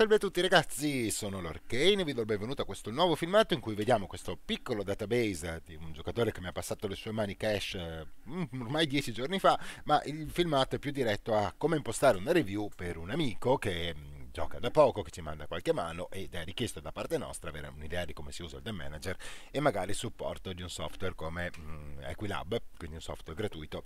Salve a tutti ragazzi, sono l'Orcane e vi do il benvenuto a questo nuovo filmato in cui vediamo questo piccolo database di un giocatore che mi ha passato le sue mani cash mm, ormai dieci giorni fa, ma il filmato è più diretto a come impostare una review per un amico che mm, gioca da poco, che ci manda qualche mano ed è richiesto da parte nostra avere un'idea di come si usa il The Manager e magari il supporto di un software come mm, Equilab, quindi un software gratuito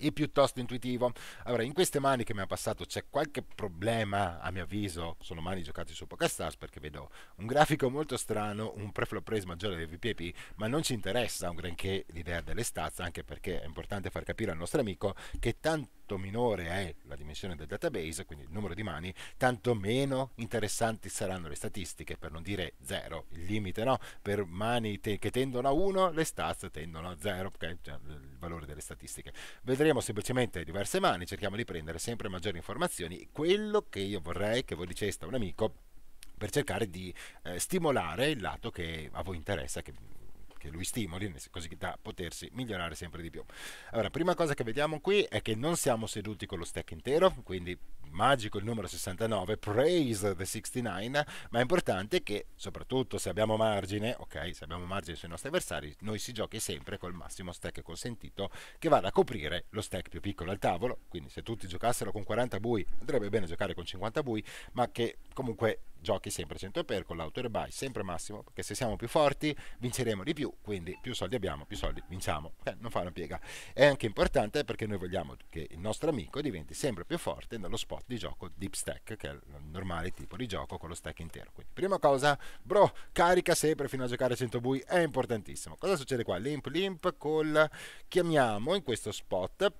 e piuttosto intuitivo. Allora, in queste mani che mi ha passato c'è qualche problema, a mio avviso, sono mani giocate su PokerStars perché vedo un grafico molto strano, un preflop raise maggiore del VPP, ma non ci interessa un granché l'idea delle stazze, anche perché è importante far capire al nostro amico che tanto tanto minore è la dimensione del database, quindi il numero di mani, tanto meno interessanti saranno le statistiche, per non dire zero, il limite no? per mani te- che tendono a 1, le stats tendono a 0, okay? cioè, il valore delle statistiche. Vedremo semplicemente diverse mani, cerchiamo di prendere sempre maggiori informazioni, quello che io vorrei che voi diceste a un amico per cercare di eh, stimolare il lato che a voi interessa, che che lui stimoli, così da potersi migliorare sempre di più. Allora, prima cosa che vediamo qui è che non siamo seduti con lo stack intero, quindi magico il numero 69, praise the 69, ma è importante che soprattutto se abbiamo margine, ok, se abbiamo margine sui nostri avversari, noi si giochi sempre col massimo stack consentito che vada a coprire lo stack più piccolo al tavolo, quindi se tutti giocassero con 40 bui andrebbe bene giocare con 50 bui, ma che comunque giochi sempre 100 per con l'auto buy sempre massimo perché se siamo più forti vinceremo di più quindi più soldi abbiamo più soldi vinciamo eh, non fa una piega è anche importante perché noi vogliamo che il nostro amico diventi sempre più forte nello spot di gioco deep stack che è il normale tipo di gioco con lo stack intero quindi prima cosa bro carica sempre fino a giocare 100 bui è importantissimo cosa succede qua l'imp l'imp col chiamiamo in questo spot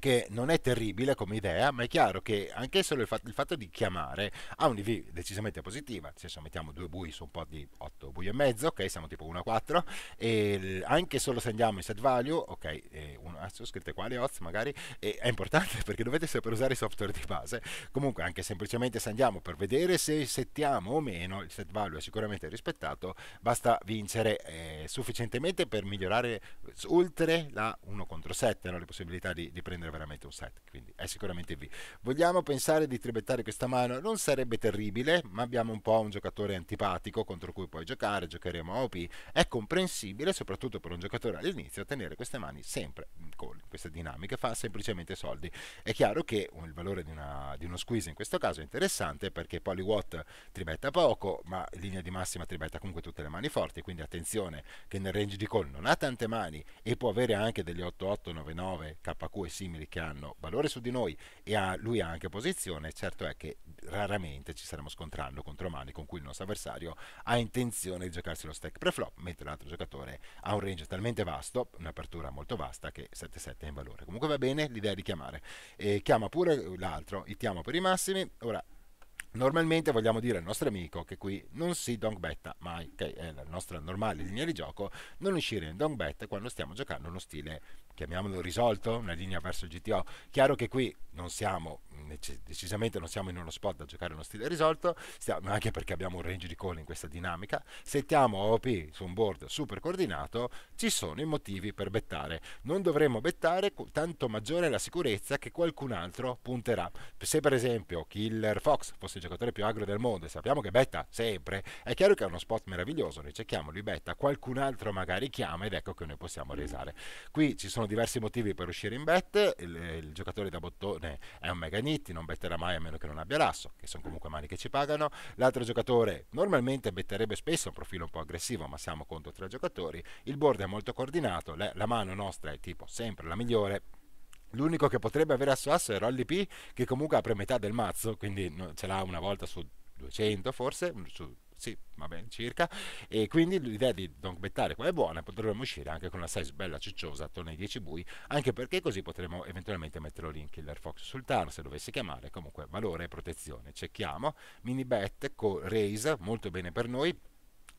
che non è terribile come idea, ma è chiaro che anche solo il fatto, il fatto di chiamare ha un'IV decisamente positiva, nel mettiamo due bui su un po' di 8 bui e mezzo, ok, siamo tipo 1 a 4, e anche solo se andiamo in set value, ok, uno, ah, sono scritte quali odds magari, è importante perché dovete sapere usare i software di base, comunque anche semplicemente se andiamo per vedere se settiamo o meno, il set value è sicuramente rispettato, basta vincere eh, sufficientemente per migliorare oltre la 1 contro 7, no? le possibilità di, di prendere essere veramente un set, quindi è sicuramente V. Vogliamo pensare di tribettare questa mano? Non sarebbe terribile, ma abbiamo un po' un giocatore antipatico contro cui puoi giocare, giocheremo a OP. È comprensibile, soprattutto per un giocatore all'inizio, tenere queste mani sempre in mm, call. Questa dinamica fa semplicemente soldi. È chiaro che il valore di, una, di uno squeeze in questo caso è interessante perché Polywatt tribetta poco, ma in linea di massima tribetta comunque tutte le mani forti, quindi attenzione che nel range di call non ha tante mani e può avere anche degli 8 KQ e simili simili che hanno valore su di noi e ha, lui ha anche posizione, certo è che raramente ci saremo scontrando contro mani con cui il nostro avversario ha intenzione di giocarsi lo stack preflop, mentre l'altro giocatore ha un range talmente vasto, un'apertura molto vasta, che 7-7 è in valore. Comunque va bene l'idea di chiamare. E eh, chiama pure l'altro, itiamo per i massimi, ora Normalmente vogliamo dire al nostro amico che qui non si donk betta mai, che è la nostra normale linea di gioco, non uscire in donk bet quando stiamo giocando uno stile, chiamiamolo risolto, una linea verso il GTO. Chiaro che qui non siamo decisamente non siamo in uno spot da giocare uno stile risolto, stiamo, anche perché abbiamo un range di call in questa dinamica, settiamo OP su un board super coordinato, ci sono i motivi per bettare. Non dovremmo bettare, tanto maggiore è la sicurezza che qualcun altro punterà. Se per esempio Killer Fox fosse il giocatore più agro del mondo e sappiamo che betta sempre, è chiaro che è uno spot meraviglioso, noi cerchiamo, lui betta, qualcun altro magari chiama ed ecco che noi possiamo resare. Qui ci sono diversi motivi per uscire in bet, il, il giocatore da bottone è un mega nitro, Pitti non betterà mai a meno che non abbia l'asso, che sono comunque mani che ci pagano. L'altro giocatore normalmente betterebbe spesso un profilo un po' aggressivo, ma siamo contro tre giocatori. Il board è molto coordinato, la mano nostra è tipo sempre la migliore, L'unico che potrebbe avere asso asso è Rolly P, che comunque apre metà del mazzo, quindi ce l'ha una volta su 200 forse, su sì, va bene, circa. E quindi l'idea di non bettare qua è buona, potremmo uscire anche con una size bella cicciosa attorno ai 10 bui, anche perché così potremmo eventualmente metterlo lì in Killer Fox sul turn se dovesse chiamare, comunque valore e protezione. Cerchiamo, mini bet con raise, molto bene per noi,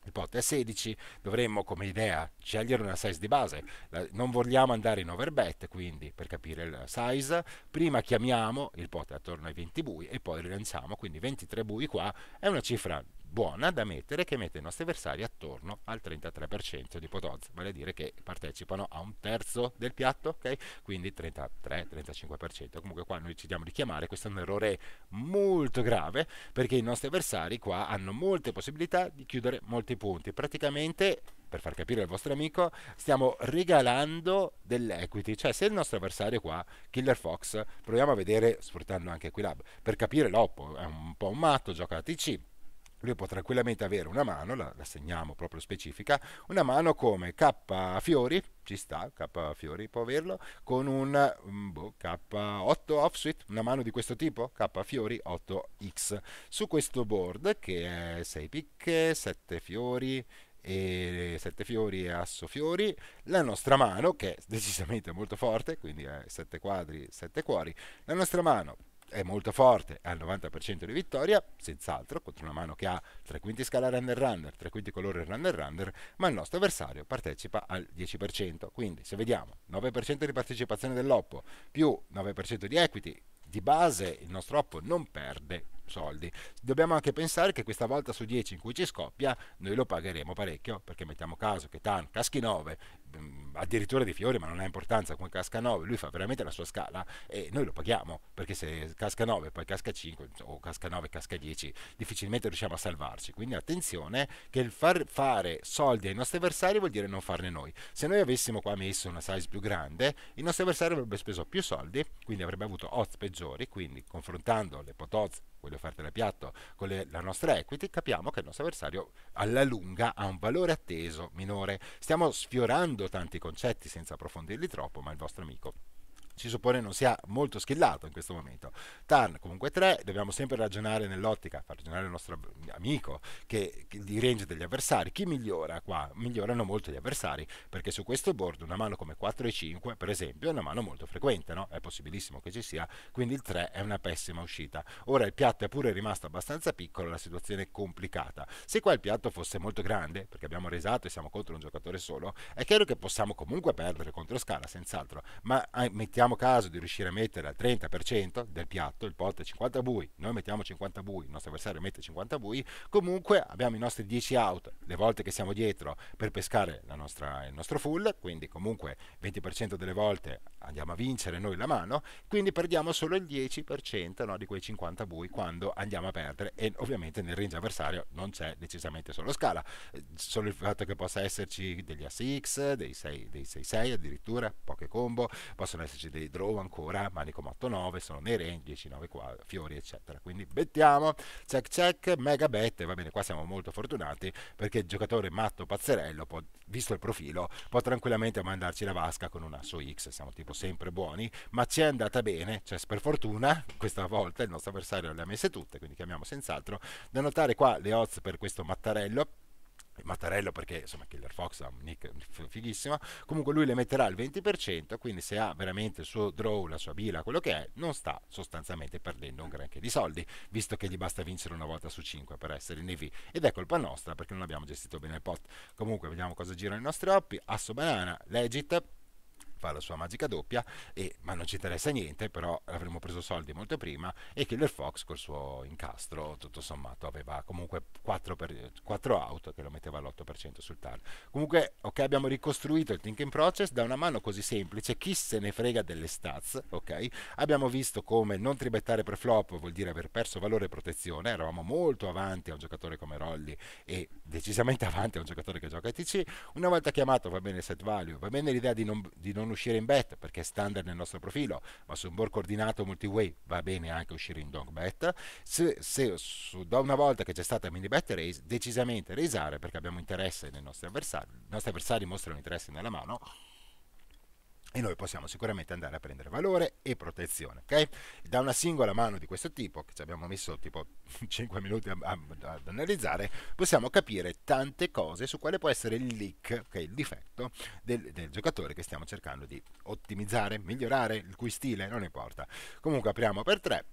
il pot è 16, dovremmo come idea scegliere una size di base, la, non vogliamo andare in overbet quindi per capire la size, prima chiamiamo il pot attorno ai 20 bui e poi rilanciamo, quindi 23 bui qua è una cifra buona da mettere che mette i nostri avversari attorno al 33% di potenza, vale a dire che partecipano a un terzo del piatto, okay? quindi 33-35%. Comunque qua noi decidiamo di chiamare, questo è un errore molto grave perché i nostri avversari qua hanno molte possibilità di chiudere molti punti, praticamente per far capire al vostro amico, stiamo regalando dell'equity. Cioè, se il nostro avversario qua, Killer Fox, proviamo a vedere, sfruttando anche Equilab, per capire l'oppo, è un po' un matto, gioca a TC, lui può tranquillamente avere una mano, la, la, segniamo proprio specifica, una mano come K fiori, ci sta, K fiori può averlo, con un mm, boh, K8 offsuit, una mano di questo tipo, K fiori 8X. Su questo board che è 6 picche, 7 fiori, e 7 fiori e asso fiori la nostra mano che è decisamente molto forte quindi è 7 quadri 7 cuori la nostra mano è molto forte, ha il 90% di vittoria, senz'altro, contro una mano che ha tre quinti scala runner runner, tre quinti colore runner runner, ma il nostro avversario partecipa al 10%. Quindi se vediamo 9% di partecipazione dell'Oppo più 9% di equity, di base il nostro Oppo non perde soldi. Dobbiamo anche pensare che questa volta su 10 in cui ci scoppia noi lo pagheremo parecchio, perché mettiamo caso che Tan caschi 9, mm, addirittura di fiori, ma non ha importanza come casca 9, lui fa veramente la sua scala e noi lo paghiamo, perché se casca 9 poi casca 5 o casca 9 casca 10 difficilmente riusciamo a salvarci. Quindi attenzione che il far fare soldi ai nostri avversari vuol dire non farne noi. Se noi avessimo qua messo una size più grande, il nostro avversario avrebbe speso più soldi, quindi avrebbe avuto odds peggiori, quindi confrontando le pot odds quelle offerte da piatto, con le, la nostra equity, capiamo che il nostro avversario alla lunga ha un valore atteso minore. Stiamo sfiorando tanti concetti senza approfondirli troppo, ma il vostro amico si suppone non sia molto skillato in questo momento. Tan comunque 3, dobbiamo sempre ragionare nell'ottica, far ragionare il nostro amico che, che, di range degli avversari. Chi migliora qua? Migliorano molto gli avversari, perché su questo board una mano come 4 e 5, per esempio, è una mano molto frequente, no? È possibilissimo che ci sia, quindi il 3 è una pessima uscita. Ora il piatto è pure rimasto abbastanza piccolo, la situazione è complicata. Se qua il piatto fosse molto grande, perché abbiamo resato e siamo contro un giocatore solo, è chiaro che possiamo comunque perdere contro Scala, senz'altro, ma ah, mettiamo mettiamo caso di riuscire a mettere al 30% del piatto, il porta 50 bui, noi mettiamo 50 bui, il nostro avversario mette 50 bui, comunque abbiamo i nostri 10 out le volte che siamo dietro per pescare nostra, il nostro full, quindi comunque 20% delle volte andiamo a vincere noi la mano, quindi perdiamo solo il 10% no, di quei 50 bui quando andiamo a perdere e ovviamente nel range avversario non c'è decisamente solo scala, solo il fatto che possa esserci degli ASX, dei 6-6 addirittura, poche combo, possono esserci le draw ancora, manico 8-9, sono nei range, 10-9 fiori, eccetera. Quindi bettiamo, check check, mega bet, va bene, qua siamo molto fortunati perché il giocatore matto pazzerello, può, visto il profilo, può tranquillamente mandarci la vasca con un asso X, siamo tipo sempre buoni, ma ci è andata bene, cioè per fortuna questa volta il nostro avversario le ha messe tutte, quindi chiamiamo senz'altro. Da notare qua le odds per questo mattarello Mattarello perché insomma Killer Fox ha un nick fighissimo comunque lui le metterà il 20% quindi se ha veramente il suo draw la sua bila quello che è non sta sostanzialmente perdendo un granché di soldi visto che gli basta vincere una volta su 5 per essere in EV ed è colpa nostra perché non abbiamo gestito bene il pot comunque vediamo cosa girano i nostri oppi asso banana legit fa la sua magica doppia, e, ma non ci interessa niente, però avremmo preso soldi molto prima e Killer Fox col suo incastro tutto sommato aveva comunque 4, per, 4 auto che lo metteva all'8% sul TAR. Comunque ok abbiamo ricostruito il thinking process da una mano così semplice, chi se ne frega delle stats, ok? Abbiamo visto come non tribettare per flop vuol dire aver perso valore e protezione, eravamo molto avanti a un giocatore come Rolli e decisamente avanti a un giocatore che gioca ITC, una volta chiamato va bene il set value, va bene l'idea di non, di non uscire in bet perché è standard nel nostro profilo, ma su un board coordinato multiway va bene anche uscire in long bet. Se, se su, da una volta che c'è stata mini bet raise, decisamente raisare perché abbiamo interesse nei nostri avversari, i nostri avversari mostrano interesse nella mano e noi possiamo sicuramente andare a prendere valore e protezione. Ok? Da una singola mano di questo tipo, che ci abbiamo messo tipo 5 minuti a, a, ad analizzare, possiamo capire tante cose su quale può essere il leak, che okay, il difetto del, del, giocatore che stiamo cercando di ottimizzare, migliorare, il cui stile, non importa. Comunque apriamo per 3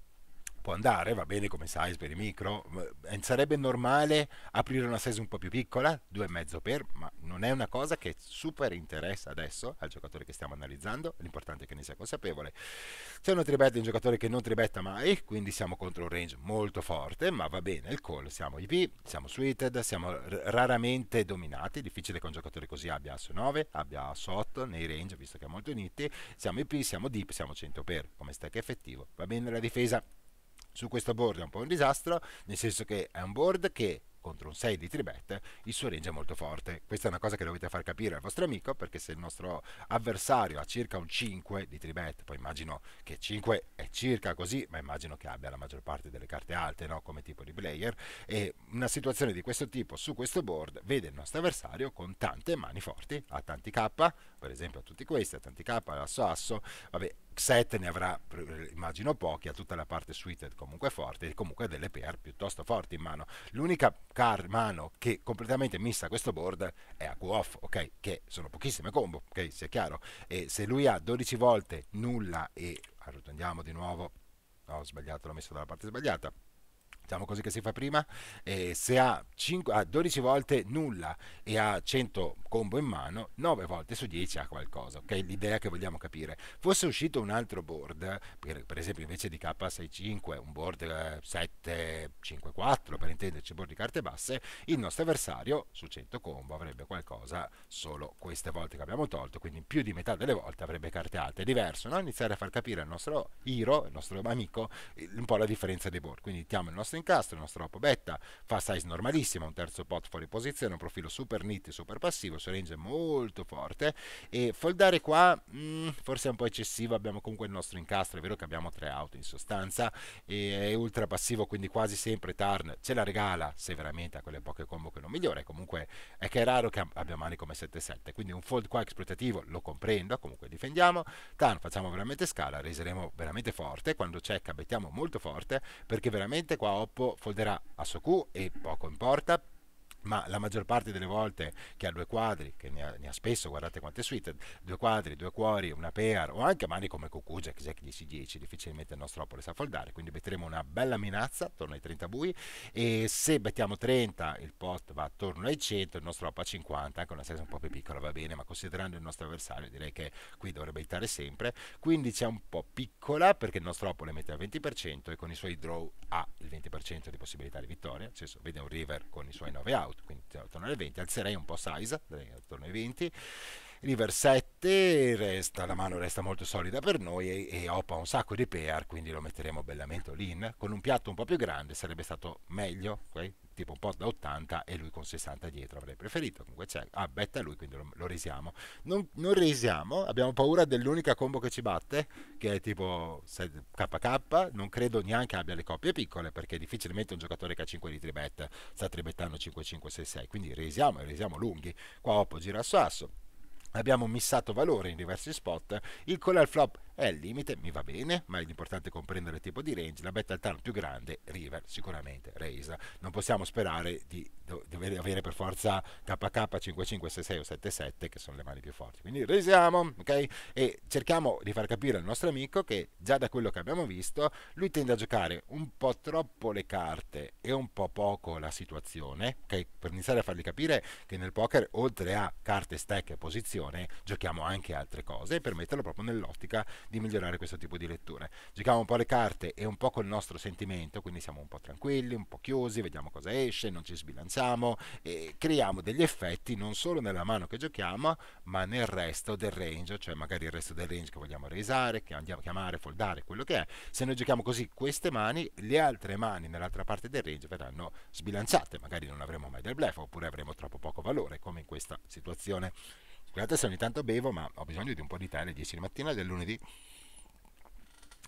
può andare, va bene come size per i micro, eh, sarebbe normale aprire una size un po' più piccola, 2,5 per, ma non è una cosa che super interessa adesso al giocatore che stiamo analizzando, l'importante è che ne sia consapevole. Se uno tribetta è un giocatore che non tribetta mai, quindi siamo contro un range molto forte, ma va bene, il call, siamo IP, siamo suited, siamo raramente dominati, difficile che un giocatore così abbia asso 9, abbia asso 8 nei range, visto che è molto uniti, siamo IP, siamo deep, siamo 100 per come stack effettivo, va bene la difesa, su questa board è un po' un disastro, nel senso che è un board che contro un 6 di bet, il suo range è molto forte. Questa è una cosa che dovete far capire al vostro amico, perché se il nostro avversario ha circa un 5 di bet, poi immagino che 5 è circa così, ma immagino che abbia la maggior parte delle carte alte no? come tipo di player, e una situazione di questo tipo su questo board vede il nostro avversario con tante mani forti, ha tanti K, per esempio a tutti questi, a tanti K, asso asso, vabbè, 7 ne avrà immagino pochi, ha tutta la parte suited comunque forte e comunque delle pair piuttosto forti in mano. L'unica mano che completamente mista questo board è a off, ok? Che sono pochissime combo, ok? Sia chiaro. E se lui ha 12 volte nulla e arrotondiamo di nuovo, no, ho sbagliato, l'ho messo dalla parte sbagliata diciamo così che si fa prima, eh, se ha, 5, ha 12 volte nulla e ha 100 combo in mano, 9 volte su 10 ha qualcosa, ok? L'idea che vogliamo capire. Fosse uscito un altro board, per, per esempio invece di K65, un board 754 eh, per intenderci, board di carte basse, il nostro avversario su 100 combo avrebbe qualcosa solo queste volte che abbiamo tolto, quindi più di metà delle volte avrebbe carte alte. È diverso, no? Iniziare a far capire al nostro hero, il nostro amico, un po' la differenza dei board. Quindi diamo il nostro incastro, il nostro hop betta fa size normalissimo, un terzo pot fuori posizione, un profilo super nitty, super passivo, su range molto forte e foldare qua mh, mm, forse è un po' eccessivo, abbiamo comunque il nostro incastro, è vero che abbiamo tre auto in sostanza e è ultra passivo quindi quasi sempre Tarn ce la regala se veramente ha quelle poche combo che non migliora, comunque è che è raro che abbia mani come 7-7, quindi un fold qua esploitativo lo comprendo, comunque difendiamo, Tarn facciamo veramente scala, reseremo veramente forte, quando c'è cabettiamo molto forte perché veramente qua ho purtroppo folderà a Soku e poco importa ma la maggior parte delle volte che ha due quadri, che ne ha, ne ha spesso, guardate quante suite, due quadri, due cuori, una pair o anche mani come Cucugia, che Jack 10-10, difficilmente il nostro oppo le sa foldare, quindi metteremo una bella minazza attorno ai 30 bui e se battiamo 30 il pot va attorno ai 100, il nostro oppo a 50, anche una size un po' più piccola va bene, ma considerando il nostro avversario direi che qui dovrebbe aiutare sempre, 15 è un po' piccola perché il nostro oppo le mette al 20% e con i suoi draw ha il 20% di possibilità di vittoria, nel senso vede un river con i suoi 9 out, out, quindi attorno alle 20, alzerei un po' size, attorno ai 20 River 7 resta, la mano resta molto solida per noi e, e Opa ha un sacco di pear, quindi lo metteremo bellamente l'in. Con un piatto un po' più grande sarebbe stato meglio, okay? tipo un po' da 80 e lui con 60 dietro avrei preferito comunque c'è ah betta lui quindi lo, lo resiamo non, non, resiamo abbiamo paura dell'unica combo che ci batte che è tipo KK non credo neanche abbia le coppie piccole perché difficilmente un giocatore che ha 5 litri bet sta tribettando 5-5-6-6 quindi risiamo e resiamo lunghi qua Opa gira a sasso abbiamo missato valore in diversi spot, il call al flop è il limite, mi va bene, ma è importante comprendere il tipo di range, la Battle turn più grande, River sicuramente, Reisa. Non possiamo sperare di dover avere per forza KK 5566 o 77 che sono le mani più forti. Quindi resiamo, ok? E cerchiamo di far capire al nostro amico che già da quello che abbiamo visto, lui tende a giocare un po' troppo le carte e un po' poco la situazione, ok? Per iniziare a fargli capire che nel poker oltre a carte stack e posizione, giochiamo anche altre cose e per metterlo proprio nell'ottica di migliorare questo tipo di letture. Giochiamo un po' le carte e un po' col nostro sentimento, quindi siamo un po' tranquilli, un po' chiusi, vediamo cosa esce, non ci sbilanciamo e creiamo degli effetti non solo nella mano che giochiamo, ma nel resto del range, cioè magari il resto del range che vogliamo raisare, che andiamo a chiamare, foldare, quello che è. Se noi giochiamo così queste mani, le altre mani nell'altra parte del range verranno sbilanciate, magari non avremo mai del blef oppure avremo troppo poco valore, come in questa situazione. Scusate se ogni tanto bevo, ma ho bisogno di un po' di tè alle 10 di mattina del lunedì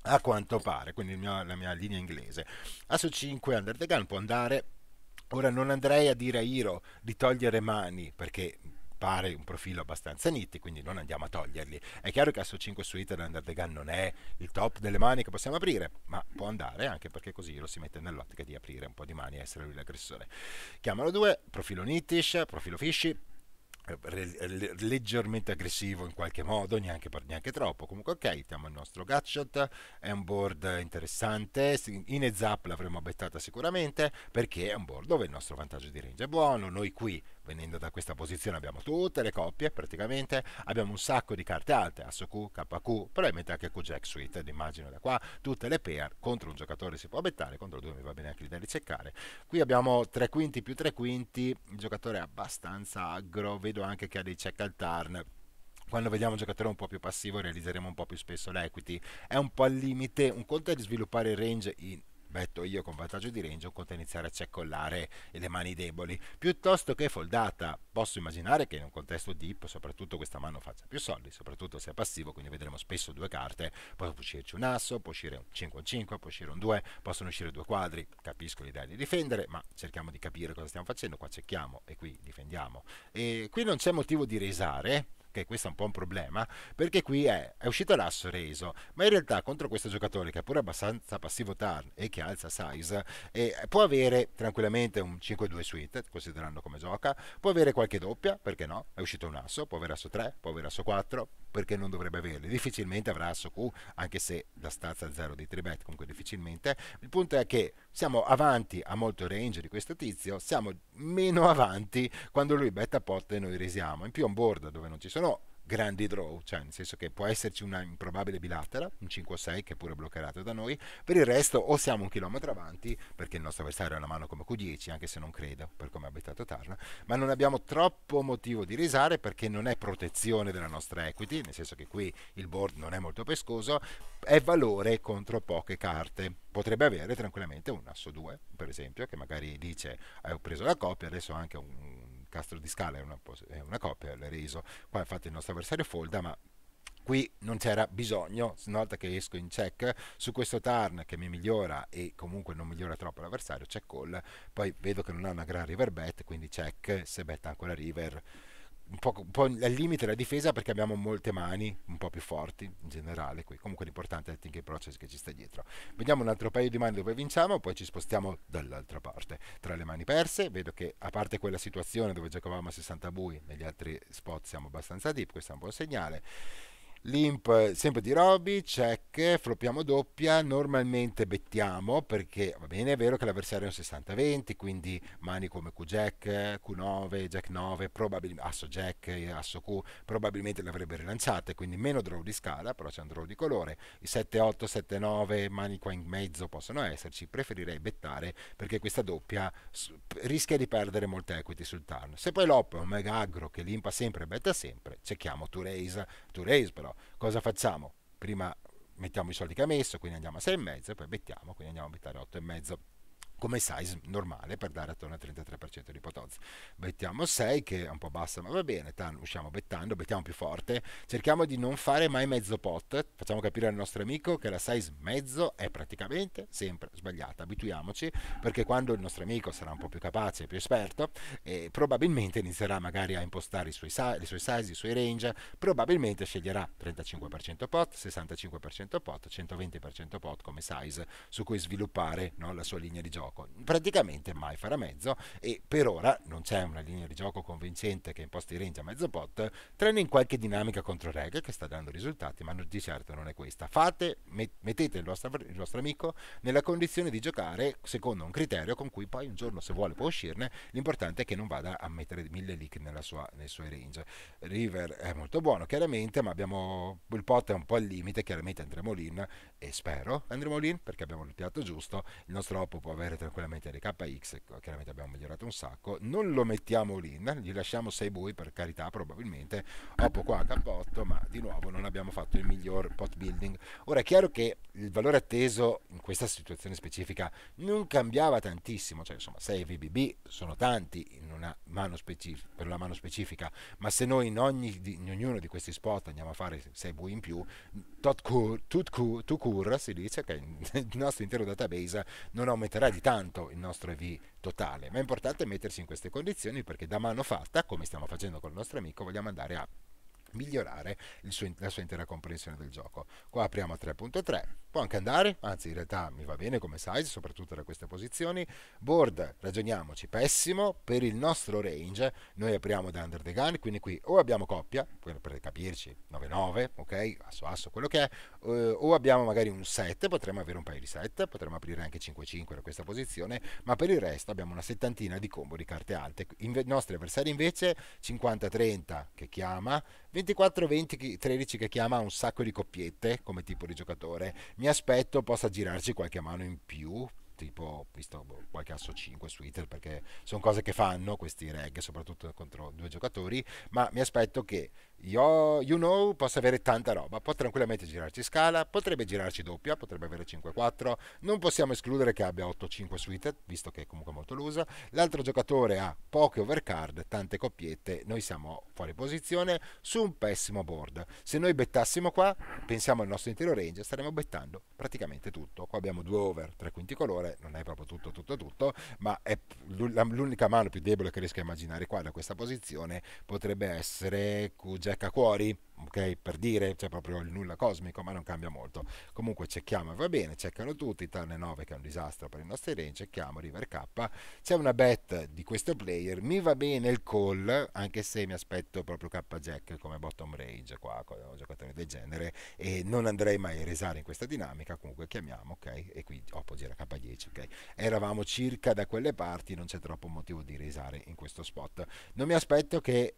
a quanto pare, quindi mio, la mia linea inglese. Asso 5 Under the Gun può andare. Ora non andrei a dire a Iro di togliere mani perché pare un profilo abbastanza nitty, quindi non andiamo a toglierli. È chiaro che Asso 5 su Iter Under the Gun non è il top delle mani che possiamo aprire, ma può andare anche perché così Iro si mette nell'ottica di aprire un po' di mani e essere lui l'aggressore. Chiamalo 2, profilo nittish, profilo fishy, eh, leggermente aggressivo in qualche modo, neanche, per, neanche troppo. Comunque, ok, mettiamo il nostro Gutshot, è un board interessante. In Zap l'avremmo abbettata sicuramente perché è un board dove il nostro vantaggio di range è buono. Noi qui Venendo da questa posizione abbiamo tutte le coppie praticamente, abbiamo un sacco di carte alte, Asso Q, KQ, probabilmente anche QJack Suite, ed eh, immagino da qua, tutte le pair, contro un giocatore si può bettare, contro due mi va bene anche l'idea di cercare. Qui abbiamo 3 quinti più 3 quinti, il giocatore è abbastanza aggro, vedo anche che ha dei check al turn, quando vediamo un giocatore un po' più passivo realizzeremo un po' più spesso l'equity. È un po' al limite, un conto è di sviluppare il range in metto io con vantaggio di range un conto iniziare a ceccollare le mani deboli piuttosto che foldata posso immaginare che in un contesto deep soprattutto questa mano faccia più soldi soprattutto se è passivo quindi vedremo spesso due carte può uscirci un asso può uscire un 5 un 5 può uscire un 2 possono uscire due quadri capisco l'idea di difendere ma cerchiamo di capire cosa stiamo facendo qua cecchiamo e qui difendiamo e qui non c'è motivo di resare che questo è un po' un problema, perché qui è, è uscito l'asso reso, ma in realtà contro questo giocatore che è pure abbastanza passivo turn e che alza size, eh, può avere tranquillamente un 5-2 suite, considerando come gioca, può avere qualche doppia, perché no, è uscito un asso, può avere asso 3, può avere asso 4, perché non dovrebbe averli, difficilmente avrà asso Q, anche se la stazza 0 di 3 bet, comunque difficilmente, il punto è che siamo avanti a molto range di questo tizio, siamo meno avanti quando lui betta pot e noi risiamo. In più on board dove non ci sono grandi draw, cioè nel senso che può esserci una improbabile bilatera, un 5 o 6 che è pure bloccato da noi, per il resto o siamo un chilometro avanti, perché il nostro avversario ha una mano come Q10, anche se non credo, per come ha abitato Tarna, ma non abbiamo troppo motivo di risare perché non è protezione della nostra equity, nel senso che qui il board non è molto pescoso, è valore contro poche carte. Potrebbe avere tranquillamente un asso 2, per esempio, che magari dice eh, ho preso la coppia, adesso ho anche un Castro di Scala è una, è una coppia, L'Eriso, qua infatti il nostro avversario folda, ma qui non c'era bisogno una volta che esco in check su questo turn che mi migliora e comunque non migliora troppo l'avversario check call poi vedo che non ha una gran river bet quindi check se betta ancora river un po', un po', al limite la difesa perché abbiamo molte mani un po' più forti in generale qui. comunque l'importante è il thinking process che ci sta dietro vediamo un altro paio di mani dove vinciamo poi ci spostiamo dall'altra parte tra le mani perse vedo che a parte quella situazione dove giocavamo a 60 bui negli altri spot siamo abbastanza deep questo è un buon segnale Limp sempre di Robby, check, floppiamo doppia, normalmente bettiamo perché va bene, è vero che l'avversario è un 60-20, quindi mani come Q-Jack, Q9, Jack 9, probabilmente Asso Jack, Asso Q, probabilmente le avrebbe rilanciate, quindi meno draw di scala, però c'è un draw di colore, i 7-8, 7-9, mani qua in mezzo possono esserci, preferirei bettare perché questa doppia rischia di perdere molte equity sul turn. Se poi l'op è un mega aggro che limpa sempre e betta sempre, cerchiamo to raise, to raise però Cosa facciamo? Prima mettiamo i soldi che ha messo, quindi andiamo a 6,5, poi mettiamo, quindi andiamo a mettere 8,5 come size normale per dare attorno al 33% di potenza. Bettiamo 6 che è un po' bassa ma va bene, tan, usciamo bettando, bettiamo più forte, cerchiamo di non fare mai mezzo pot, facciamo capire al nostro amico che la size mezzo è praticamente sempre sbagliata, abituiamoci perché quando il nostro amico sarà un po' più capace, più esperto, eh, probabilmente inizierà magari a impostare i suoi, le sue size, i suoi range, probabilmente sceglierà 35% pot, 65% pot, 120% pot come size su cui sviluppare no, la sua linea di gioco gioco, praticamente mai farà mezzo e per ora non c'è una linea di gioco convincente che imposti range a mezzo pot, tranne in qualche dinamica contro reggae che sta dando risultati, ma di certo non è questa. Fate, mettete il vostro, il vostro amico nella condizione di giocare secondo un criterio con cui poi un giorno se vuole può uscirne, l'importante è che non vada a mettere mille leak nella sua, nei suoi range. River è molto buono chiaramente, ma abbiamo il pot è un po' al limite, chiaramente andremo lì e spero andremo lì perché abbiamo lottiato giusto, il nostro Oppo può avere tranquillamente LKX, chiaramente abbiamo migliorato un sacco, non lo mettiamo l'in, eh, gli lasciamo 6 bui per carità probabilmente, Oppo qua K8, ma di nuovo non abbiamo fatto il miglior pot building. Ora è chiaro che il valore atteso questa situazione specifica non cambiava tantissimo, cioè insomma 6 VBB sono tanti specif- per la mano specifica, ma se noi in, ogni, in, ognuno di questi spot andiamo a fare 6 V in più, Tukur si dice che il nostro intero database non aumenterà di tanto il nostro EV totale, ma è importante mettersi in queste condizioni perché da mano fatta, come stiamo facendo con il nostro amico, vogliamo andare a migliorare suo, la sua intera comprensione del gioco. Qua apriamo a 3.3 può anche andare, anzi in realtà mi va bene come size, soprattutto da queste posizioni. Board, ragioniamoci, pessimo, per il nostro range noi apriamo da under the gun, quindi qui o abbiamo coppia, per capirci 9-9, ok, asso asso quello che è, eh, o abbiamo magari un 7, potremmo avere un paio di 7, potremmo aprire anche 5-5 da questa posizione, ma per il resto abbiamo una settantina di combo di carte alte. I nostri avversari invece 50-30 che chiama, 24-20-13 che chiama un sacco di coppiette come tipo di giocatore mi aspetto possa girarci qualche mano in più tipo visto qualche asso 5 su Twitter perché sono cose che fanno questi reg soprattutto contro due giocatori ma mi aspetto che io, you know possa avere tanta roba può tranquillamente girarci scala potrebbe girarci doppia potrebbe avere 5-4 non possiamo escludere che abbia 8-5 su visto che è comunque molto lusa l'altro giocatore ha poche overcard tante coppiette noi siamo fuori posizione su un pessimo board se noi bettassimo qua pensiamo al nostro intero range staremmo bettando praticamente tutto qua abbiamo due over tre quinti colore eh, non è proprio tutto, tutto, tutto, ma è l'unica mano più debole che riesco a immaginare qua da questa posizione potrebbe essere Jack Cuori ok? Per dire, c'è proprio il nulla cosmico, ma non cambia molto. Comunque cecchiamo e va bene, ceccano tutti, tranne 9 che è un disastro per i nostri range, cecchiamo River K. C'è una bet di questo player, mi va bene il call, anche se mi aspetto proprio K Jack come bottom range qua, con un giocatore del genere, e non andrei mai a resare in questa dinamica, comunque chiamiamo, ok? E qui Oppo gira K10, ok? Eravamo circa da quelle parti, non c'è troppo motivo di resare in questo spot. Non mi aspetto che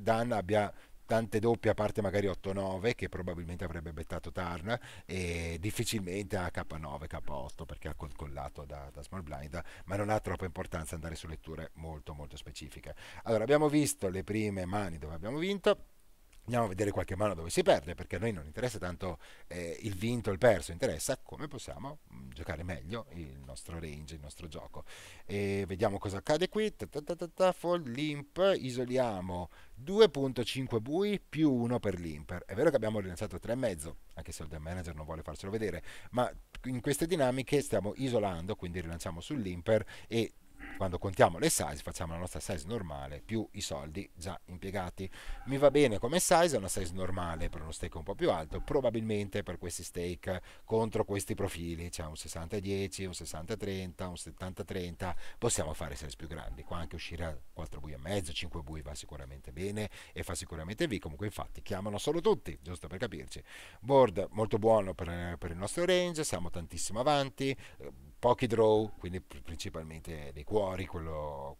Dan abbia tante doppie a parte magari 8-9 che probabilmente avrebbe bettato Tarn e difficilmente a K9, K8 perché ha concollato da, da Small Blind ma non ha troppa importanza andare su letture molto molto specifiche allora abbiamo visto le prime mani dove abbiamo vinto Andiamo a vedere qualche mano dove si perde, perché a noi non interessa tanto eh, il vinto o il perso, interessa come possiamo mm, giocare meglio il nostro range, il nostro gioco. E vediamo cosa accade qui. fall limp, isoliamo 2.5 bui più 1 per limper. È vero che abbiamo rilanciato 3,5, anche se il deck manager non vuole farcelo vedere, ma in queste dinamiche stiamo isolando, quindi rilanciamo sull'imper e quando contiamo le size facciamo la nostra size normale più i soldi già impiegati mi va bene come size una size normale per uno stake un po' più alto probabilmente per questi stake contro questi profili c'è cioè un 60-10 un 60-30 un 70-30 possiamo fare size più grandi qua anche uscire a 4 bui e mezzo 5 bui va sicuramente bene e fa sicuramente V comunque infatti chiamano solo tutti giusto per capirci board molto buono per, per il nostro range siamo tantissimo avanti pochi draw, quindi principalmente dei cuori, quello,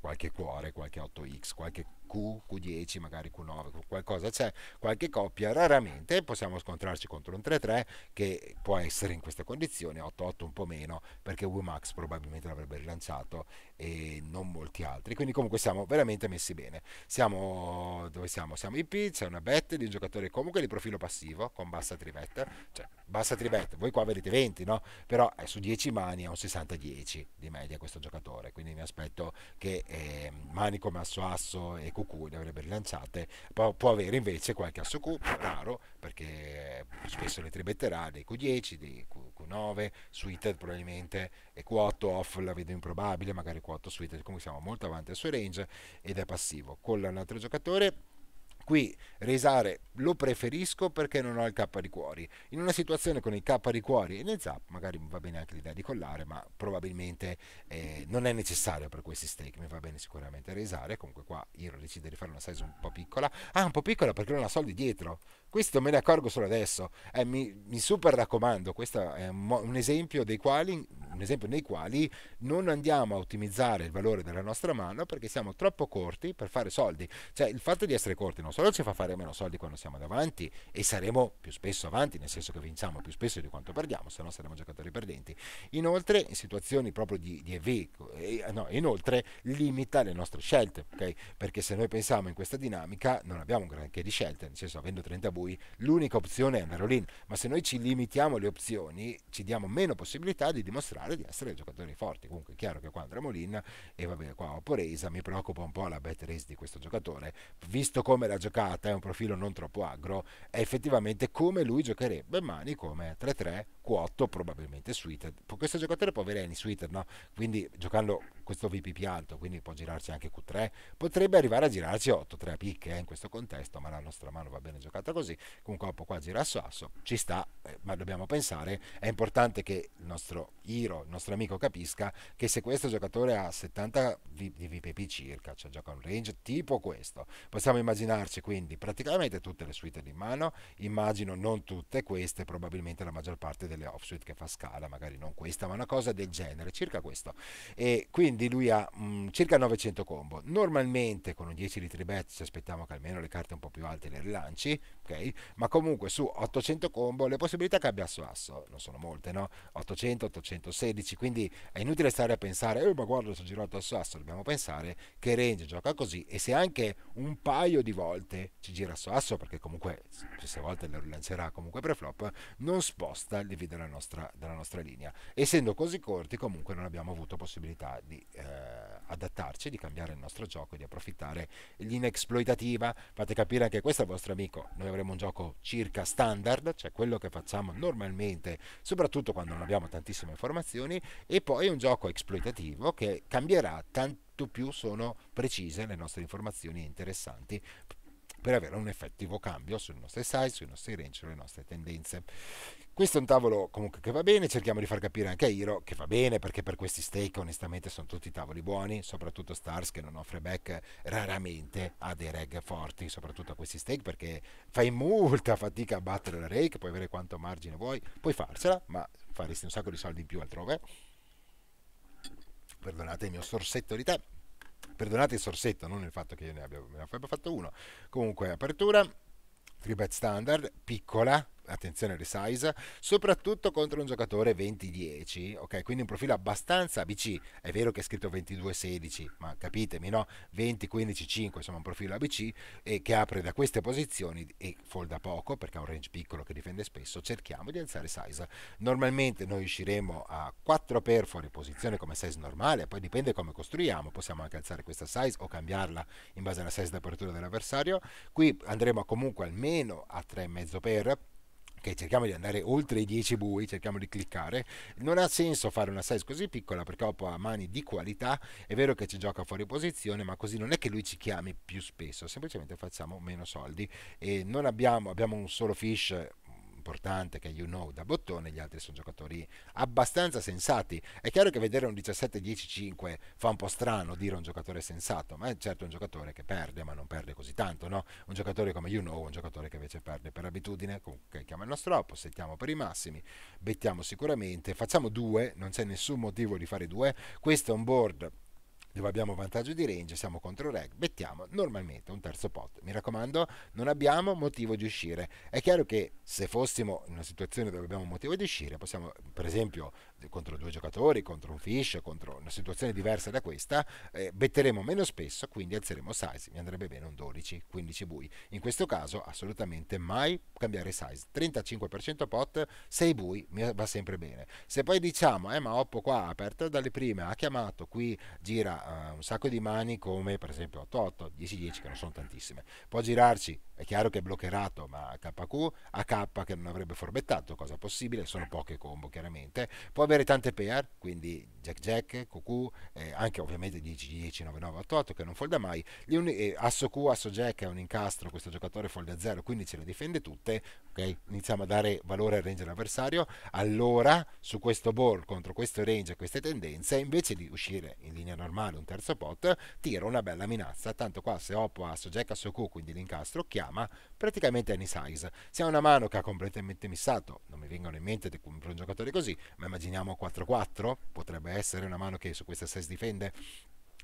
qualche cuore, qualche 8x, qualche Q, Q10, magari Q9, qualcosa c'è, qualche coppia, raramente possiamo scontrarci contro un 3-3 che può essere in questa condizione, 8-8 un po' meno, perché Wimax probabilmente l'avrebbe rilanciato e non molti altri, quindi comunque siamo veramente messi bene. Siamo dove siamo? Siamo in P, c'è una bet di un giocatore comunque di profilo passivo con bassa trivetta, cioè bassa trivetta, voi qua avete 20, no? Però è su 10 mani è un 60-10 di media questo giocatore, quindi mi aspetto che eh, mani come asso asso e QQ ne avrebbe rilanciate, può, può avere invece qualche asso Q, raro, perché spesso le tribetterà dei Q10, dei Q, 9 suited probabilmente, e Q8 off la vedo improbabile, magari Q8 suited, comunque siamo molto avanti al suo range ed è passivo. Collan altro giocatore Qui Resare lo preferisco perché non ho il K di cuori. In una situazione con il K di cuori e nel Zap magari mi va bene anche l'idea di collare, ma probabilmente eh, non è necessario per questi stake, mi va bene sicuramente Resare, comunque qua io decido di fare una size un po' piccola. Ah, un po' piccola perché non ha soldi dietro. Questo me ne accorgo solo adesso. Eh, mi, mi, super raccomando, questo è un, un, esempio quali, un, esempio nei quali non andiamo a ottimizzare il valore della nostra mano perché siamo troppo corti per fare soldi. Cioè il fatto di essere corti non solo ci fa fare meno soldi quando siamo davanti e saremo più spesso avanti, nel senso che vinciamo più spesso di quanto perdiamo, se no saremo giocatori perdenti. Inoltre, in situazioni proprio di, di EV, eh, no, inoltre limita le nostre scelte, okay? perché se noi pensiamo in questa dinamica non abbiamo granché di scelte, nel senso avendo 30 buchi cui l'unica opzione è Merolin, ma se noi ci limitiamo le opzioni ci diamo meno possibilità di dimostrare di essere giocatori forti, comunque è chiaro che qua andremo Lin e vabbè qua ho Poresa, mi preoccupa un po' la bet race di questo giocatore, visto come l'ha giocata, è un profilo non troppo agro, è effettivamente come lui giocherebbe mani come 3-3, Q8 probabilmente suited, questo giocatore può avere any suited, no? quindi giocando questo VPP alto, quindi può girarci anche Q3, potrebbe arrivare a girarci 8-3 a picche eh, in questo contesto, ma la nostra mano va bene giocata così così, con un corpo quasi rassoasso, ci sta, eh, ma dobbiamo pensare, è importante che il nostro Iro, il nostro amico capisca che se questo giocatore ha 70 di VPP circa, cioè gioca un range tipo questo, possiamo immaginarci quindi praticamente tutte le suite di mano, immagino non tutte queste, probabilmente la maggior parte delle offsuite che fa scala, magari non questa, ma una cosa del genere, circa questo. E quindi lui ha mh, mm, circa 900 combo, normalmente con un 10 di bet ci aspettiamo che almeno le carte un po' più alte le rilanci, ok? ma comunque su 800 combo le possibilità che abbia asso non sono molte, no? 800, 816, quindi è inutile stare a pensare, oh, ma guarda, sono girato a asso dobbiamo pensare che Range gioca così e se anche un paio di volte ci gira a asso perché comunque queste volte lo rilancerà comunque preflop, non sposta il DV della nostra, della nostra linea. Essendo così corti comunque non abbiamo avuto possibilità di... Eh, adattarci, di cambiare il nostro gioco, di approfittare l'inexploitativa. Fate capire anche questo al vostro amico. Noi avremo un gioco circa standard, cioè quello che facciamo normalmente, soprattutto quando non abbiamo tantissime informazioni, e poi un gioco exploitativo che cambierà tanto più sono precise le nostre informazioni interessanti per avere un effettivo cambio sui nostri size, sui nostri range, sulle nostre tendenze. Questo è un tavolo comunque che va bene, cerchiamo di far capire anche a Iro che va bene perché per questi steak onestamente sono tutti tavoli buoni, soprattutto Stars che non offre back raramente ha dei reg forti, soprattutto a questi steak perché fai molta fatica a battere la rake, puoi avere quanto margine vuoi, puoi farsela, ma faresti un sacco di soldi in più altrove. Perdonate il mio sorsetto di te, Perdonate il sorsetto, non il fatto che io ne abbia, ne abbia fatto uno. Comunque, apertura, tripet standard, piccola, attenzione resize, soprattutto contro un giocatore 20-10, ok? Quindi un profilo abbastanza ABC, è vero che è scritto 22-16, ma capitemi, no? 20-15-5, insomma un profilo ABC e che apre da queste posizioni e folda poco perché ha un range piccolo che difende spesso, cerchiamo di alzare size. Normalmente noi usciremo a 4 perfori, posizione come size normale, poi dipende come costruiamo, possiamo anche alzare questa size o cambiarla in base alla size d'apertura dell'avversario. Qui andremo comunque almeno a 3,5 per ok, cerchiamo di andare oltre i 10 bui, cerchiamo di cliccare, non ha senso fare una size così piccola perché dopo ha mani di qualità, è vero che ci gioca fuori posizione, ma così non è che lui ci chiami più spesso, semplicemente facciamo meno soldi e non abbiamo, abbiamo un solo fish importante che è You Know da bottone, gli altri sono giocatori abbastanza sensati. È chiaro che vedere un 17-10-5 fa un po' strano dire un giocatore sensato, ma è certo un giocatore che perde, ma non perde così tanto, no? Un giocatore come You Know, un giocatore che invece perde per abitudine, comunque chiama il nostro app, settiamo per i massimi, bettiamo sicuramente, facciamo due, non c'è nessun motivo di fare due, questo è un board dove abbiamo vantaggio di range, siamo contro reg, mettiamo normalmente un terzo pot. Mi raccomando, non abbiamo motivo di uscire. È chiaro che se fossimo in una situazione dove abbiamo motivo di uscire, possiamo per esempio contro due giocatori, contro un Fish, contro una situazione diversa da questa, eh, betteremo meno spesso, quindi alzeremo size, mi andrebbe bene un 12, 15 bui. In questo caso assolutamente mai cambiare size, 35% pot, 6 bui mi va sempre bene. Se poi diciamo, eh ma Oppo qua ha aperto dalle prime, ha chiamato, qui gira eh, un sacco di mani come per esempio 8-8, 10-10 che non sono tantissime, può girarci è chiaro che è bloccherato, ma KQ, AK che non avrebbe forbettato, cosa possibile, sono eh. poche combo chiaramente. Può avere tante pair, quindi Jack Jack, QQ, eh, anche ovviamente 10 10 9 9 8 8 che non folda mai. Uni- eh, asso Q, asso Jack è un incastro, questo giocatore folda 0, quindi ce le difende tutte. Okay? Iniziamo a dare valore al range dell'avversario. Allora, su questo ball contro questo range e queste tendenze, invece di uscire in linea normale un terzo pot, tiro una bella minaccia. Tanto qua se Oppo, asso Jack, asso Q, quindi l'incastro, chiaro trama praticamente any size. Se ha una mano che ha completamente missato, non mi vengono in mente per un giocatore così, ma immaginiamo 4-4, potrebbe essere una mano che su questa 6 difende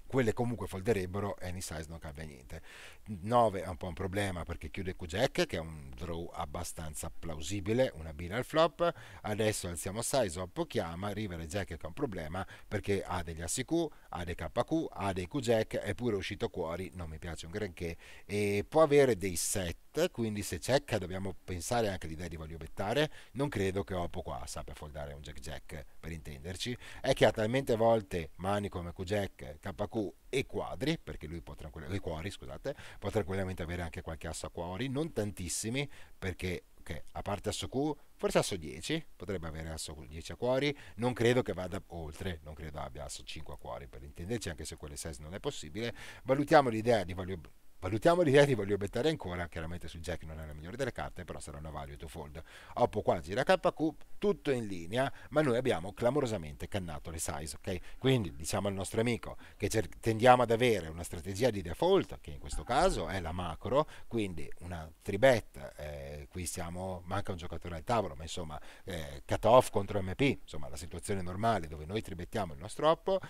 quelle comunque folderebbero e size non cambia niente 9 è un po' un problema perché chiude QJack che è un draw abbastanza plausibile una bina al flop adesso alziamo size Oppo chiama River e Jack che è un problema perché ha degli ACQ ha dei KQ ha dei Kujek è pure uscito cuori non mi piace un granché e può avere dei set quindi se checca dobbiamo pensare anche all'idea di voglio bettare non credo che Oppo qua sappia foldare un Jack Jack per intenderci è che ha talmente volte mani come QJack KQ Lukaku e Quadri, perché lui può, tranquillamente, cuori, scusate, può tranquillamente avere anche qualche asso a cuori, non tantissimi, perché okay, a parte asso Q, forse asso 10, potrebbe avere asso 10 a cuori, non credo che vada oltre, non credo abbia asso 5 a cuori, per intenderci, anche se quelle 6 non è possibile, valutiamo l'idea di value Valutiamo l'idea di voglio bettare ancora, chiaramente su Jack non è la migliore delle carte, però sarà una value to fold. Oppo qua gira KQ, tutto in linea, ma noi abbiamo clamorosamente cannato le size, ok? Quindi diciamo al nostro amico che tendiamo ad avere una strategia di default, che in questo caso è la macro, quindi una tribet, eh, qui siamo, manca un giocatore al tavolo, ma insomma eh, cut off contro MP, insomma la situazione normale dove noi tribettiamo il nostro Oppo,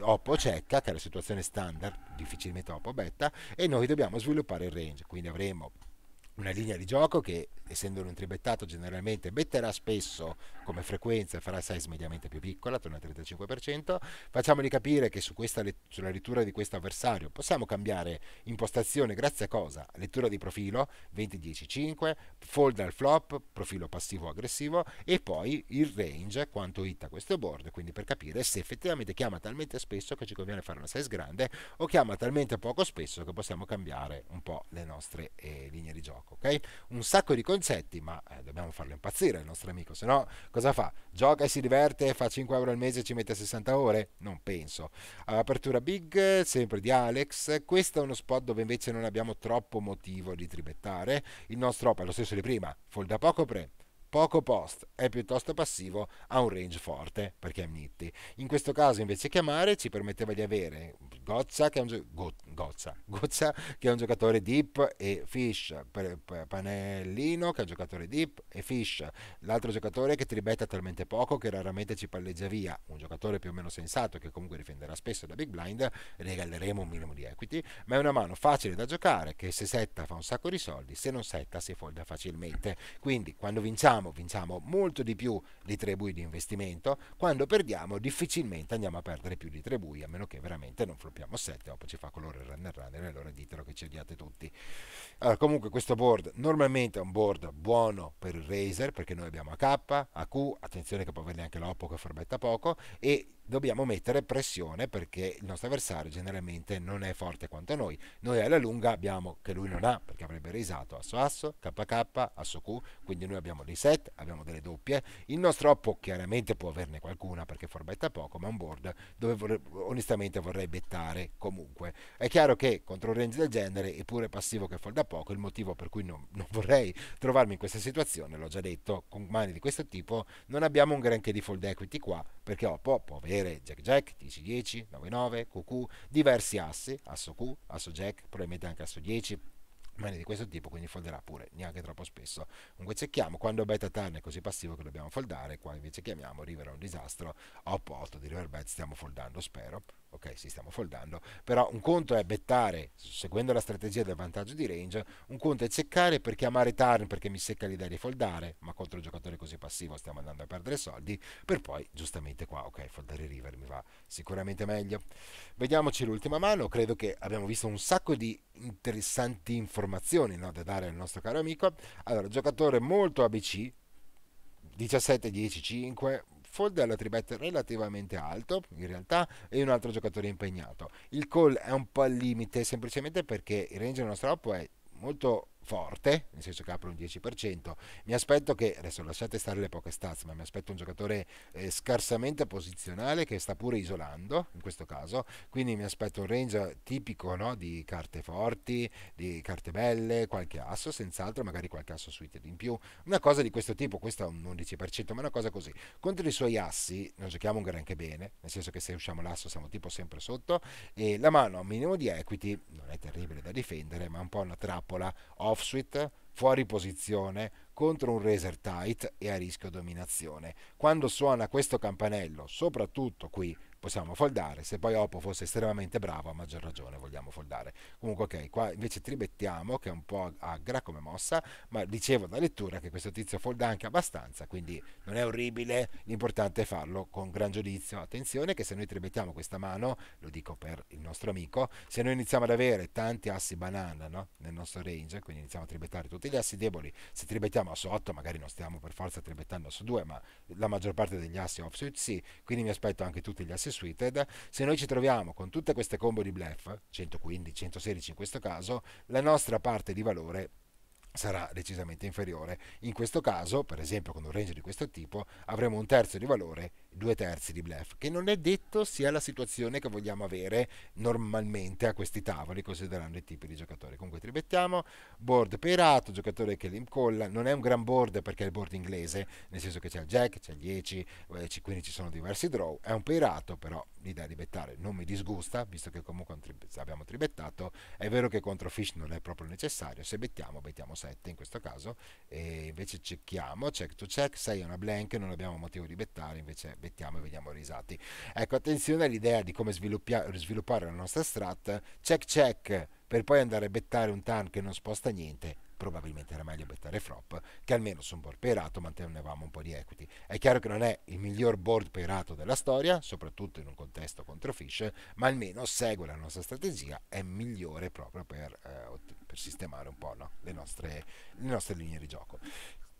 Oppo cecca, che è la situazione standard, difficilmente Oppo betta, e noi dobbiamo sviluppare il range, quindi avremo una linea di gioco che, essendo un tribettato, generalmente metterà spesso come frequenza e farà size mediamente più piccola, attorno al 35%. Facciamogli capire che su questa, sulla lettura di questo avversario possiamo cambiare impostazione grazie a cosa? Lettura di profilo 20-10-5, fold al flop, profilo passivo-aggressivo e poi il range, quanto hit questo board, quindi per capire se effettivamente chiama talmente spesso che ci conviene fare una size grande o chiama talmente poco spesso che possiamo cambiare un po' le nostre eh, linee di gioco ok? Un sacco di concetti, ma eh, dobbiamo farlo impazzire il nostro amico, se no cosa fa? Gioca e si diverte, fa 5 euro al mese e ci mette 60 ore? Non penso. Apertura big, sempre di Alex, questo è uno spot dove invece non abbiamo troppo motivo di tribettare, il nostro è lo stesso di prima, folda poco pre poco post, è piuttosto passivo, ha un range forte perché è Nitti. In questo caso invece chiamare ci permetteva di avere Gozza che è un, gio- Go- Gozza. Gozza, che è un giocatore deep e Fish, per, per Panellino che è un giocatore deep e Fish, l'altro giocatore che tribetta talmente poco che raramente ci palleggia via, un giocatore più o meno sensato che comunque difenderà spesso da Big Blind, regaleremo un minimo di equity, ma è una mano facile da giocare che se setta fa un sacco di soldi, se non setta si folda facilmente. Quindi quando vinciamo guadagniamo vinciamo molto di più di tre bui di investimento, quando perdiamo difficilmente andiamo a perdere più di tre bui, a meno che veramente non floppiamo 7, dopo ci fa colore il runner runner allora ditelo che ci odiate tutti. Allora, comunque questo board normalmente è un board buono per il Razer, perché noi abbiamo AK, AQ, attenzione che può averne anche l'Oppo che forbetta poco, e dobbiamo mettere pressione perché il nostro avversario generalmente non è forte quanto noi. Noi alla lunga abbiamo che lui non ha, perché avrebbe risato asso asso, KK, asso Q, quindi noi abbiamo dei set, abbiamo delle doppie. Il nostro oppo chiaramente può averne qualcuna perché forbetta poco, ma un board dove onestamente vorrei bettare comunque. È chiaro che contro un range del genere, eppure passivo che folda poco, il motivo per cui non, non vorrei trovarmi in questa situazione, l'ho già detto, con mani di questo tipo non abbiamo un granché di fold equity qua, perché oppo può avere avere Jack Jack, 10-10, 9-9, QQ, diversi assi, asso Q, asso Jack, probabilmente anche asso 10, mani di questo tipo, quindi folderà pure neanche troppo spesso. Comunque cerchiamo, quando beta turn è così passivo che dobbiamo foldare, qua invece chiamiamo river è un disastro, op 8 di riverbet stiamo foldando, spero ok sì stiamo foldando però un conto è bettare seguendo la strategia del vantaggio di range un conto è ceccare per chiamare turn perché mi secca l'idea di foldare ma contro un giocatore così passivo stiamo andando a perdere soldi per poi giustamente qua ok foldare river mi va sicuramente meglio vediamoci l'ultima mano credo che abbiamo visto un sacco di interessanti informazioni no, da dare al nostro caro amico allora giocatore molto abc 17 10 5 Watford, la tribetta relativamente alto in realtà e un altro giocatore impegnato. Il call è un po' al limite semplicemente perché il range del nostro up è molto forte, nel senso che apre un 10%, mi aspetto che, adesso lasciate stare le poche stats, ma mi aspetto un giocatore eh, scarsamente posizionale che sta pure isolando, in questo caso, quindi mi aspetto un range tipico no, di carte forti, di carte belle, qualche asso, senz'altro magari qualche asso suited in più, una cosa di questo tipo, questo è un 11%, ma una cosa così. Contro i suoi assi non giochiamo un granché bene, nel senso che se usciamo l'asso siamo tipo sempre sotto, e la mano a minimo di equity non è terribile da difendere, ma un po' una trappola, offsuit, fuori posizione, contro un racer tight e a rischio dominazione. Quando suona questo campanello, soprattutto qui possiamo foldare, se poi Oppo fosse estremamente bravo a maggior ragione vogliamo foldare. Comunque ok, qua invece tribettiamo che è un po' agra come mossa, ma dicevo da lettura che questo tizio folda anche abbastanza, quindi non è orribile, l'importante è farlo con gran giudizio. Attenzione che se noi tribettiamo questa mano, lo dico per il nostro amico, se noi iniziamo ad avere tanti assi banana no? nel nostro range, quindi iniziamo a tribettare tutti gli assi deboli, se tribettiamo a su 8 magari non stiamo per forza tribettando su 2, ma la maggior parte degli assi offsuit sì, quindi mi aspetto anche tutti gli assi versus suited, se noi ci troviamo con tutte queste combo di bluff, 115, 116 in questo caso, la nostra parte di valore sarà decisamente inferiore. In questo caso, per esempio con un range di questo tipo, avremo un terzo di valore due terzi di blef, che non è detto sia la situazione che vogliamo avere normalmente a questi tavoli, considerando i tipi di giocatori. Comunque tribettiamo, board peirato, giocatore che li non è un gran board perché è il board inglese, nel senso che c'è il jack, c'è il 10, eh, quindi ci sono diversi draw, è un peirato, però l'idea di bettare non mi disgusta, visto che comunque abbiamo tribettato, è vero che contro Fish non è proprio necessario, se bettiamo, bettiamo 7 in questo caso, e invece cecchiamo, check to check, 6 è una blank, non abbiamo motivo di bettare, invece aspettiamo e veniamo risati. Ecco, attenzione all'idea di come sviluppare la nostra strat, check check, per poi andare a bettare un tan che non sposta niente, probabilmente era meglio bettare Frop, che almeno su un board peerato mantenevamo un po' di equity. È chiaro che non è il miglior board peerato della storia, soprattutto in un contesto contro Fish, ma almeno segue la nostra strategia, è migliore proprio per, eh, per sistemare un po' no? le, nostre, le nostre linee di gioco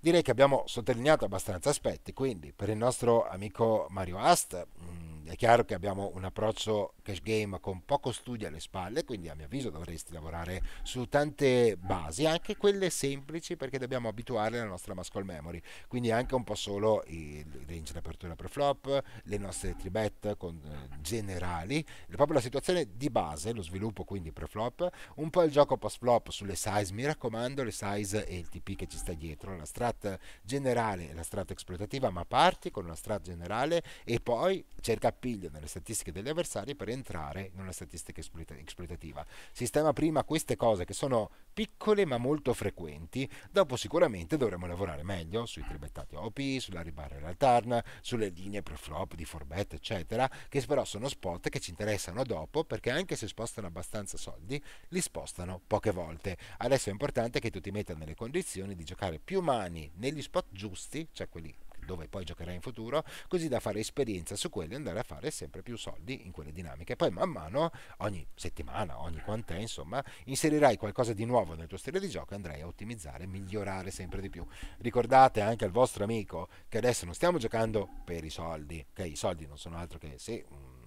direi che abbiamo sottolineato abbastanza aspetti, quindi per il nostro amico Mario Ast mm, è chiaro che abbiamo un approccio cash game con poco studio alle spalle, quindi a mio avviso dovresti lavorare su tante basi, anche quelle semplici perché dobbiamo abituare la nostra muscle memory, quindi anche un po' solo il range di apertura pre flop, le nostre tribet con, eh, generali, proprio la situazione di base, lo sviluppo quindi pre-flop, un po' il gioco post-flop sulle size, mi raccomando le size e il TP che ci sta dietro, la strat generale e la strat esploitativa, ma parti con una strat generale e poi cerca appiglio nelle statistiche degli avversari per entrare in una statistica esploitativa. Sistema prima queste cose che sono piccole ma molto frequenti, dopo sicuramente dovremo lavorare meglio sui tribettati OP, sulla ribarra in alterna, sulle linee per flop di Forbet, eccetera, che però sono spot che ci interessano dopo perché anche se spostano abbastanza soldi, li spostano poche volte. Adesso è importante che tu ti metta nelle condizioni di giocare più mani negli spot giusti, cioè quelli dove poi giocherai in futuro, così da fare esperienza su quelli e andare a fare sempre più soldi in quelle dinamiche. Poi man mano, ogni settimana, ogni quant'è, insomma, inserirai qualcosa di nuovo nel tuo stile di gioco e andrai a ottimizzare, migliorare sempre di più. Ricordate anche al vostro amico che adesso non stiamo giocando per i soldi, che i soldi non sono altro che se un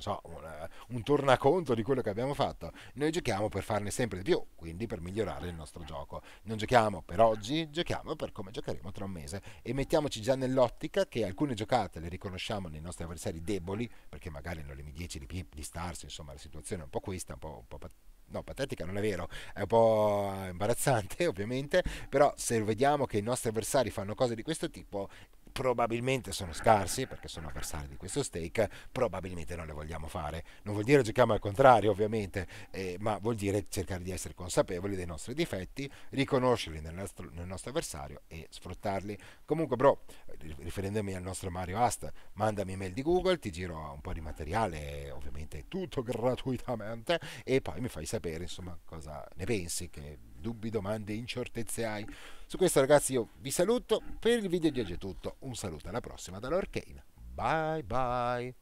so, un, un, tornaconto di quello che abbiamo fatto. Noi giochiamo per farne sempre di più, quindi per migliorare il nostro gioco. Non giochiamo per oggi, giochiamo per come giocheremo tra un mese e mettiamoci già nell'ottica che alcune giocate le riconosciamo nei nostri avversari deboli, perché magari hanno limiti 10 di, pip, di stars, insomma la situazione è un po' questa, un po', un po pat- no, patetica non è vero, è un po' imbarazzante ovviamente, però se vediamo che i nostri avversari fanno cose di questo tipo probabilmente sono scarsi perché sono avversari di questo stake, probabilmente non le vogliamo fare. Non vuol dire giochiamo al contrario ovviamente, eh, ma vuol dire cercare di essere consapevoli dei nostri difetti, riconoscerli nel nostro, nel nostro avversario e sfruttarli. Comunque bro, riferendomi al nostro Mario Ast, mandami mail di Google, ti giro un po' di materiale, ovviamente tutto gratuitamente, e poi mi fai sapere insomma cosa ne pensi. Che dubbi, domande, incertezze hai. Su questo ragazzi io vi saluto, per il video di oggi è tutto, un saluto alla prossima dall'Arcane, bye bye!